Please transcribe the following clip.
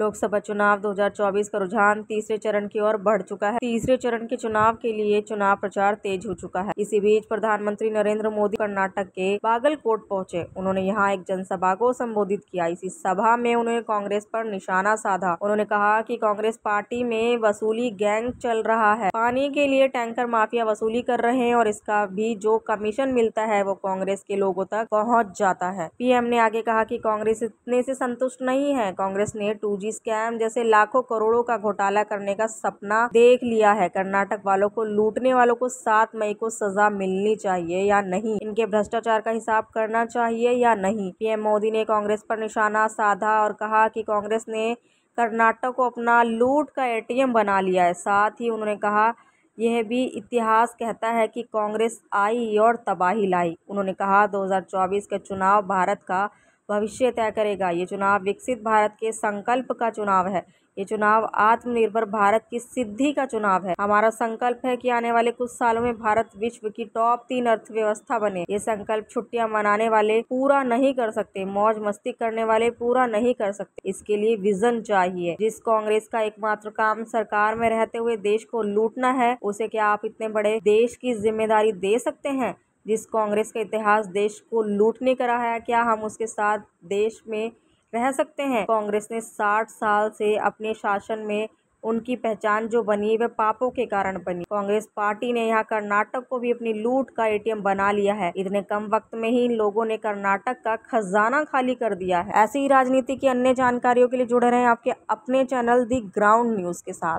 लोकसभा चुनाव 2024 का रुझान तीसरे चरण की ओर बढ़ चुका है तीसरे चरण के चुनाव के लिए चुनाव प्रचार तेज हो चुका है इसी बीच प्रधानमंत्री नरेंद्र मोदी कर्नाटक के बागलकोट पहुंचे उन्होंने यहां एक जनसभा को संबोधित किया इसी सभा में उन्होंने कांग्रेस पर निशाना साधा उन्होंने कहा कि कांग्रेस पार्टी में वसूली गैंग चल रहा है पानी के लिए टैंकर माफिया वसूली कर रहे हैं और इसका भी जो कमीशन मिलता है वो कांग्रेस के लोगों तक पहुँच जाता है पीएम ने आगे कहा की कांग्रेस इतने से संतुष्ट नहीं है कांग्रेस ने टू जी फर्जी स्कैम जैसे लाखों करोड़ों का घोटाला करने का सपना देख लिया है कर्नाटक वालों को लूटने वालों को सात मई को सजा मिलनी चाहिए या नहीं इनके भ्रष्टाचार का हिसाब करना चाहिए या नहीं पीएम मोदी ने कांग्रेस पर निशाना साधा और कहा कि कांग्रेस ने कर्नाटक को अपना लूट का एटीएम बना लिया है साथ ही उन्होंने कहा यह भी इतिहास कहता है कि कांग्रेस आई और तबाही लाई उन्होंने कहा 2024 के चुनाव भारत का भविष्य तय करेगा ये चुनाव विकसित भारत के संकल्प का चुनाव है ये चुनाव आत्मनिर्भर भारत की सिद्धि का चुनाव है हमारा संकल्प है कि आने वाले कुछ सालों में भारत विश्व की टॉप तीन अर्थव्यवस्था बने ये संकल्प छुट्टियां मनाने वाले पूरा नहीं कर सकते मौज मस्ती करने वाले पूरा नहीं कर सकते इसके लिए विजन चाहिए जिस कांग्रेस का एकमात्र काम सरकार में रहते हुए देश को लूटना है उसे क्या आप इतने बड़े देश की जिम्मेदारी दे सकते हैं जिस कांग्रेस का इतिहास देश को लूटने का रहा है क्या हम उसके साथ देश में रह सकते हैं कांग्रेस ने साठ साल से अपने शासन में उनकी पहचान जो बनी वह पापों के कारण बनी कांग्रेस पार्टी ने यहाँ कर्नाटक को भी अपनी लूट का एटीएम बना लिया है इतने कम वक्त में ही इन लोगों ने कर्नाटक का खजाना खाली कर दिया है ऐसी ही राजनीति की अन्य जानकारियों के लिए जुड़े रहे आपके अपने चैनल दी ग्राउंड न्यूज के साथ